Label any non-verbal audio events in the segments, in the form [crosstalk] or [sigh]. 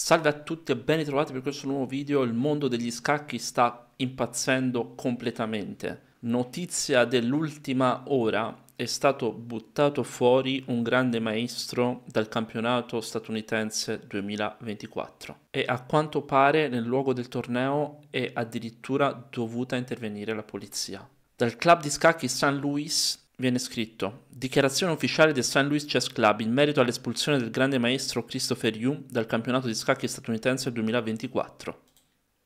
Salve a tutti e ben ritrovati per questo nuovo video. Il mondo degli scacchi sta impazzendo completamente. Notizia dell'ultima ora, è stato buttato fuori un grande maestro dal campionato statunitense 2024 e a quanto pare nel luogo del torneo è addirittura dovuta intervenire la polizia. Dal club di scacchi St. Louis viene scritto Dichiarazione ufficiale del St. Louis Chess Club in merito all'espulsione del grande maestro Christopher Yu dal campionato di scacchi statunitense 2024.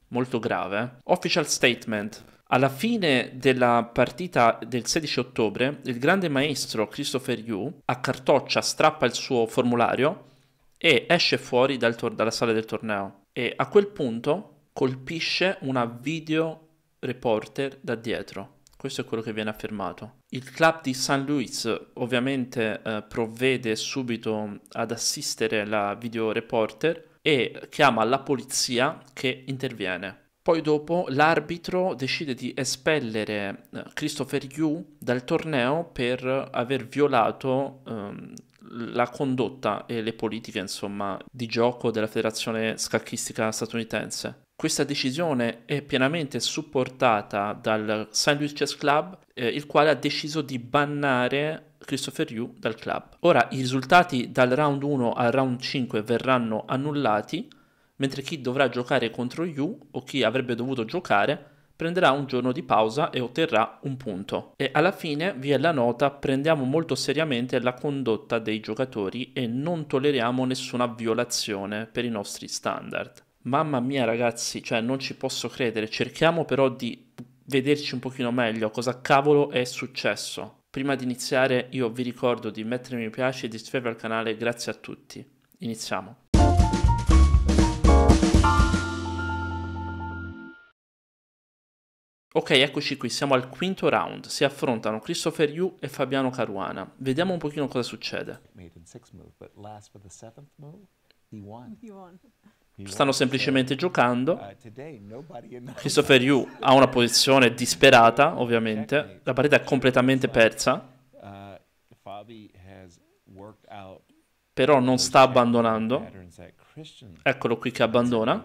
Molto grave. Eh? Official Statement. Alla fine della partita del 16 ottobre, il grande maestro Christopher Yu a cartoccia strappa il suo formulario e esce fuori dal tor- dalla sala del torneo. E a quel punto colpisce una video reporter da dietro. Questo è quello che viene affermato. Il club di St. Louis ovviamente eh, provvede subito ad assistere la videoreporter e chiama la polizia che interviene. Poi dopo l'arbitro decide di espellere eh, Christopher Yu dal torneo per aver violato ehm, la condotta e le politiche insomma, di gioco della federazione scacchistica statunitense. Questa decisione è pienamente supportata dal Sandwich Chess Club, eh, il quale ha deciso di bannare Christopher Yu dal club. Ora i risultati dal round 1 al round 5 verranno annullati, mentre chi dovrà giocare contro Yu o chi avrebbe dovuto giocare prenderà un giorno di pausa e otterrà un punto. E alla fine vi è la nota prendiamo molto seriamente la condotta dei giocatori e non tolleriamo nessuna violazione per i nostri standard. Mamma mia ragazzi, cioè non ci posso credere, cerchiamo però di vederci un pochino meglio cosa cavolo è successo. Prima di iniziare io vi ricordo di mettere mi piace e di iscrivervi al canale, grazie a tutti. Iniziamo. Ok, eccoci qui, siamo al quinto round. Si affrontano Christopher Yu e Fabiano Caruana. Vediamo un pochino cosa succede. Made he won. He won stanno semplicemente giocando. Uh, Christopher Yu ha una posizione disperata, ovviamente, la partita è completamente persa, uh, però non sta abbandonando. Eccolo qui che abbandona.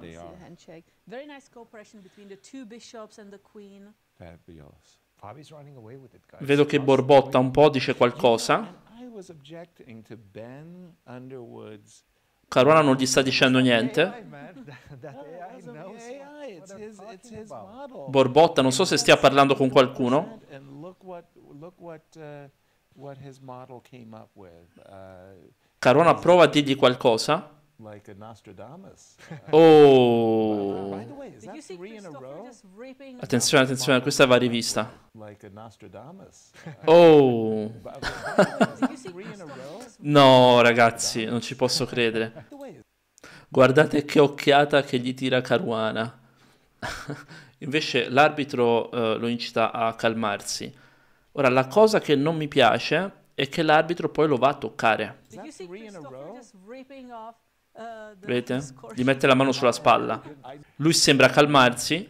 Vedo che borbotta un po', dice qualcosa. Caruana non gli sta dicendo niente. Borbotta, non so se stia parlando con qualcuno. Uh, uh, Caruana prova a dirgli qualcosa like a Nostradamus. Oh! Attenzione, attenzione, questa va rivista. Nostradamus. [laughs] Oh! no, ragazzi, non ci posso credere. Guardate che occhiata che gli tira Caruana. [laughs] Invece l'arbitro eh, lo incita a calmarsi. Ora, la cosa che non mi piace è che l'arbitro poi lo va a toccare. Vedete? Gli mette la mano sulla spalla. Lui sembra calmarsi.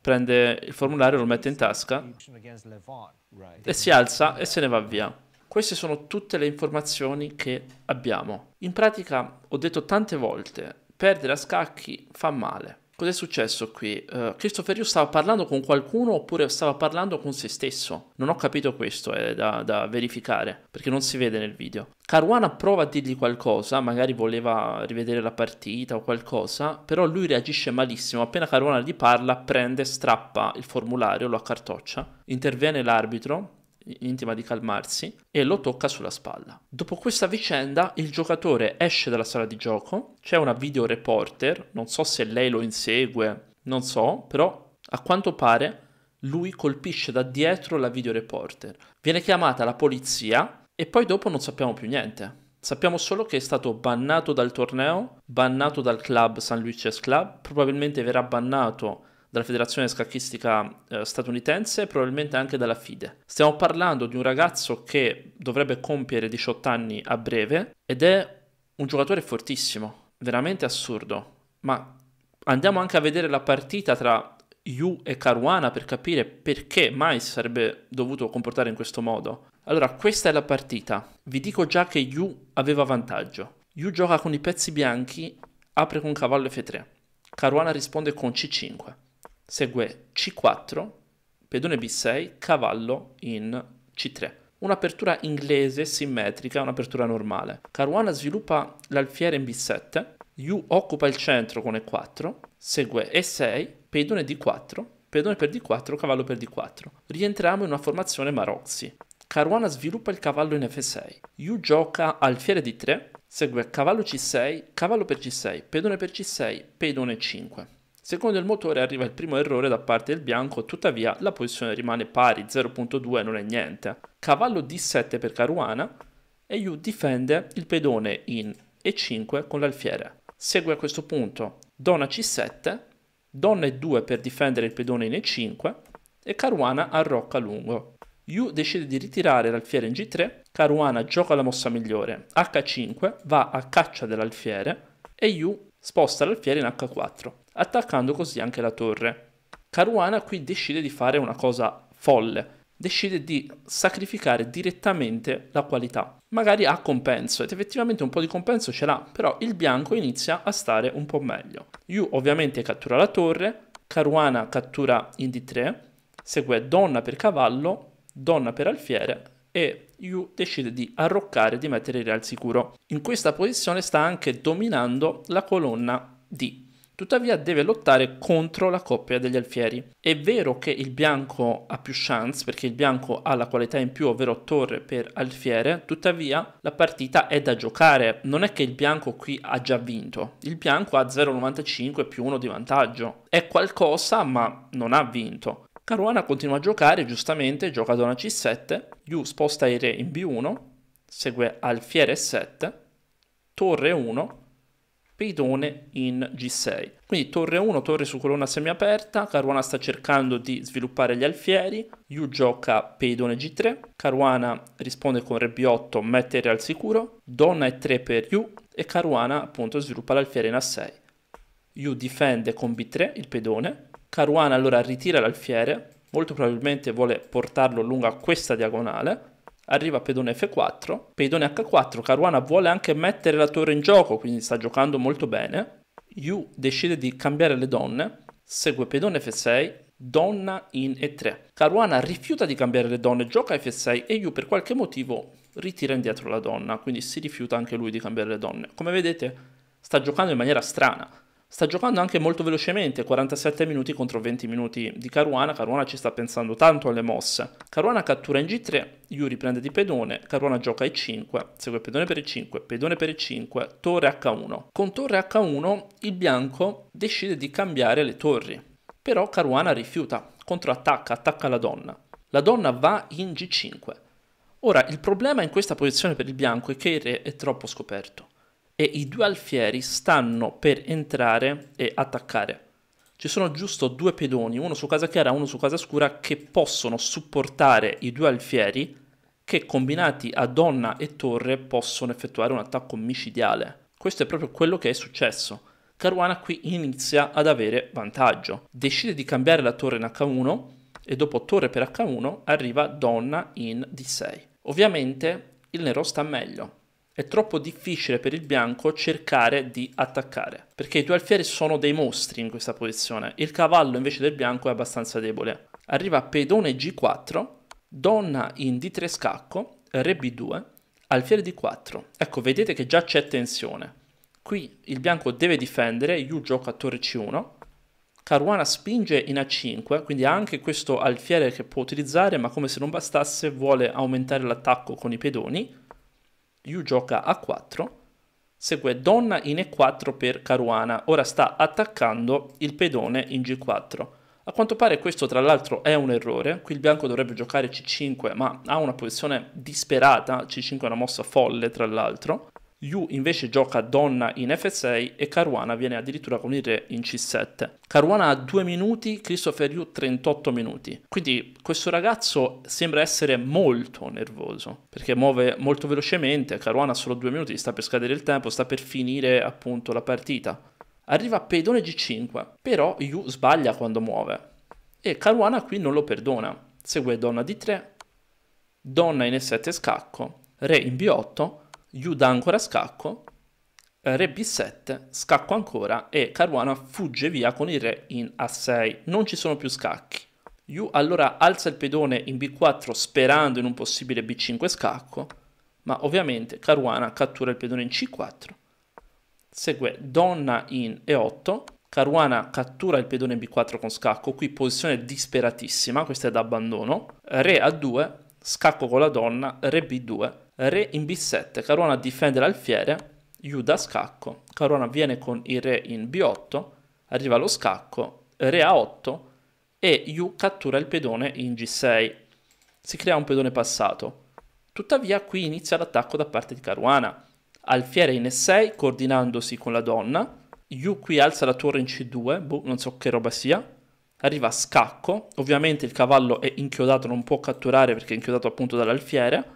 Prende il formulario, lo mette in tasca e si alza e se ne va via. Queste sono tutte le informazioni che abbiamo. In pratica, ho detto tante volte, perdere a scacchi fa male. Cos'è successo qui? Uh, Christopher Yu stava parlando con qualcuno oppure stava parlando con se stesso? Non ho capito questo, è da, da verificare, perché non si vede nel video. Caruana prova a dirgli qualcosa, magari voleva rivedere la partita o qualcosa, però lui reagisce malissimo. Appena Caruana gli parla, prende, strappa il formulario, lo accartoccia, interviene l'arbitro intima di calmarsi e lo tocca sulla spalla. Dopo questa vicenda il giocatore esce dalla sala di gioco, c'è una video reporter, non so se lei lo insegue, non so, però a quanto pare lui colpisce da dietro la video reporter. Viene chiamata la polizia e poi dopo non sappiamo più niente. Sappiamo solo che è stato bannato dal torneo, bannato dal club San Luis Chess Club, probabilmente verrà bannato dalla Federazione Scacchistica eh, Statunitense e probabilmente anche dalla FIDE. Stiamo parlando di un ragazzo che dovrebbe compiere 18 anni a breve ed è un giocatore fortissimo, veramente assurdo. Ma andiamo anche a vedere la partita tra Yu e Caruana per capire perché mai si sarebbe dovuto comportare in questo modo. Allora, questa è la partita. Vi dico già che Yu aveva vantaggio. Yu gioca con i pezzi bianchi, apre con cavallo F3. Caruana risponde con C5 segue C4, pedone B6, cavallo in C3. Un'apertura inglese simmetrica, un'apertura normale. Caruana sviluppa l'alfiere in B7, Yu occupa il centro con E4, segue E6, pedone D4, pedone per D4, cavallo per D4. Rientriamo in una formazione Maroxi. Caruana sviluppa il cavallo in F6, Yu gioca alfiere D3, segue cavallo C6, cavallo per C6, pedone per C6, pedone 5. Secondo il motore arriva il primo errore da parte del bianco, tuttavia la posizione rimane pari, 0.2 non è niente. Cavallo D7 per Caruana e Yu difende il pedone in E5 con l'alfiere. Segue a questo punto Donna C7, Donna E2 per difendere il pedone in E5 e Caruana arrocca lungo. Yu decide di ritirare l'alfiere in G3, Caruana gioca la mossa migliore, H5, va a caccia dell'alfiere e Yu sposta l'alfiere in H4 attaccando così anche la torre. Caruana qui decide di fare una cosa folle, decide di sacrificare direttamente la qualità, magari ha compenso, ed effettivamente un po' di compenso ce l'ha, però il bianco inizia a stare un po' meglio. Yu ovviamente cattura la torre, Caruana cattura in D3, segue donna per cavallo, donna per alfiere e Yu decide di arroccare, di mettere il re al sicuro. In questa posizione sta anche dominando la colonna D tuttavia deve lottare contro la coppia degli alfieri. È vero che il bianco ha più chance perché il bianco ha la qualità in più, ovvero torre per alfiere, tuttavia la partita è da giocare, non è che il bianco qui ha già vinto, il bianco ha 0,95 più 1 di vantaggio, è qualcosa ma non ha vinto. Caruana continua a giocare, giustamente, gioca donna c7, Yu sposta i re in b1, segue alfiere 7, torre 1, pedone in G6. Quindi torre 1, torre su colonna semiaperta, Caruana sta cercando di sviluppare gli alfieri, Yu gioca pedone G3, Caruana risponde con Re B8, mette re al sicuro, Donna E3 per Yu e Caruana appunto sviluppa l'alfiere in A6. Yu difende con B3 il pedone, Caruana allora ritira l'alfiere, molto probabilmente vuole portarlo lungo questa diagonale, Arriva pedone F4, pedone H4, Caruana vuole anche mettere la torre in gioco, quindi sta giocando molto bene. Yu decide di cambiare le donne, segue pedone F6, donna in E3. Caruana rifiuta di cambiare le donne, gioca F6 e Yu per qualche motivo ritira indietro la donna, quindi si rifiuta anche lui di cambiare le donne. Come vedete sta giocando in maniera strana sta giocando anche molto velocemente, 47 minuti contro 20 minuti di Caruana, Caruana ci sta pensando tanto alle mosse. Caruana cattura in G3, Yuri prende di pedone, Caruana gioca E5, segue pedone per E5, pedone per E5, torre H1. Con torre H1 il bianco decide di cambiare le torri, però Caruana rifiuta, controattacca, attacca la donna. La donna va in G5. Ora, il problema in questa posizione per il bianco è che il re è troppo scoperto e i due alfieri stanno per entrare e attaccare. Ci sono giusto due pedoni, uno su casa chiara e uno su casa scura, che possono supportare i due alfieri che combinati a donna e torre possono effettuare un attacco micidiale. Questo è proprio quello che è successo. Caruana qui inizia ad avere vantaggio. Decide di cambiare la torre in H1 e dopo torre per H1 arriva donna in D6. Ovviamente il nero sta meglio, è troppo difficile per il bianco cercare di attaccare, perché i due alfieri sono dei mostri in questa posizione. Il cavallo invece del bianco è abbastanza debole. Arriva pedone g4, donna in d3 scacco, re b2, alfiere d4. Ecco, vedete che già c'è tensione. Qui il bianco deve difendere, Yu gioca a torre c1, Caruana spinge in A5, quindi ha anche questo alfiere che può utilizzare, ma come se non bastasse vuole aumentare l'attacco con i pedoni. Yu gioca a 4, segue donna in e4 per Caruana, ora sta attaccando il pedone in g4. A quanto pare questo tra l'altro è un errore, qui il bianco dovrebbe giocare c5 ma ha una posizione disperata, c5 è una mossa folle tra l'altro, Yu invece gioca donna in F6 e Caruana viene addirittura con il re in C7. Caruana ha 2 minuti, Christopher Yu 38 minuti. Quindi questo ragazzo sembra essere molto nervoso perché muove molto velocemente, Caruana ha solo 2 minuti, sta per scadere il tempo, sta per finire appunto la partita. Arriva pedone G5, però Yu sbaglia quando muove e Caruana qui non lo perdona. Segue donna D3, donna in E7 scacco, re in B8 Yuda ancora scacco, eh, Re B7, scacco ancora e Caruana fugge via con il re in A6. Non ci sono più scacchi. Yu allora alza il pedone in B4 sperando in un possibile B5 scacco, ma ovviamente Caruana cattura il pedone in C4. Segue donna in E8, Caruana cattura il pedone in B4 con scacco, qui posizione disperatissima, questa è da abbandono. Re A2, scacco con la donna, Re B2, Re in B7, Caruana difende difendere alfiere, Iuda scacco, Caruana viene con il re in B8, arriva lo scacco, re A8 e Yu cattura il pedone in G6. Si crea un pedone passato. Tuttavia qui inizia l'attacco da parte di Caruana. Alfiere in E6 coordinandosi con la donna, Yu qui alza la torre in C2, boh, non so che roba sia. Arriva a scacco, ovviamente il cavallo è inchiodato, non può catturare perché è inchiodato appunto dall'alfiere.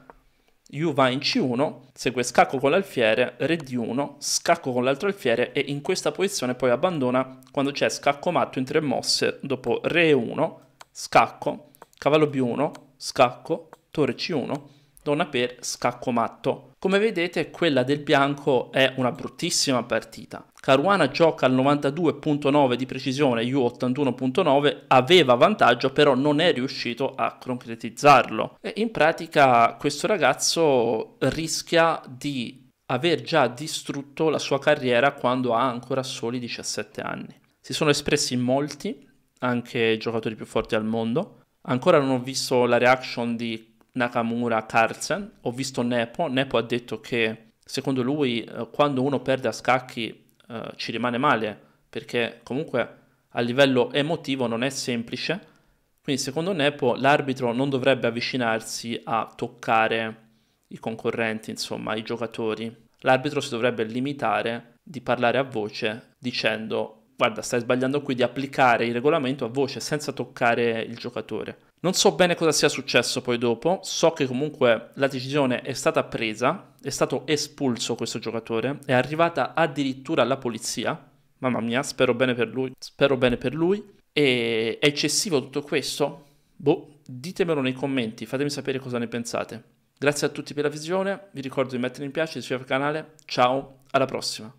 Ju va in C1, segue scacco con l'alfiere, re D1, scacco con l'altro alfiere e in questa posizione poi abbandona quando c'è scacco matto in tre mosse dopo re 1, scacco, cavallo B1, scacco, torre C1, donna per scacco matto. Come vedete quella del bianco è una bruttissima partita. Caruana gioca al 92.9 di precisione, Yu 81.9, aveva vantaggio però non è riuscito a concretizzarlo. E in pratica questo ragazzo rischia di aver già distrutto la sua carriera quando ha ancora soli 17 anni. Si sono espressi molti, anche i giocatori più forti al mondo. Ancora non ho visto la reaction di Nakamura Carlsen, ho visto Nepo, Nepo ha detto che secondo lui eh, quando uno perde a scacchi eh, ci rimane male, perché comunque a livello emotivo non è semplice. Quindi secondo Nepo l'arbitro non dovrebbe avvicinarsi a toccare i concorrenti, insomma, i giocatori. L'arbitro si dovrebbe limitare di parlare a voce dicendo guarda stai sbagliando qui di applicare il regolamento a voce senza toccare il giocatore. Non so bene cosa sia successo poi dopo, so che comunque la decisione è stata presa, è stato espulso questo giocatore, è arrivata addirittura la polizia, mamma mia, spero bene per lui, spero bene per lui, e è eccessivo tutto questo? Boh, ditemelo nei commenti, fatemi sapere cosa ne pensate. Grazie a tutti per la visione, vi ricordo di mettere mi piace, iscrivervi al canale, ciao, alla prossima!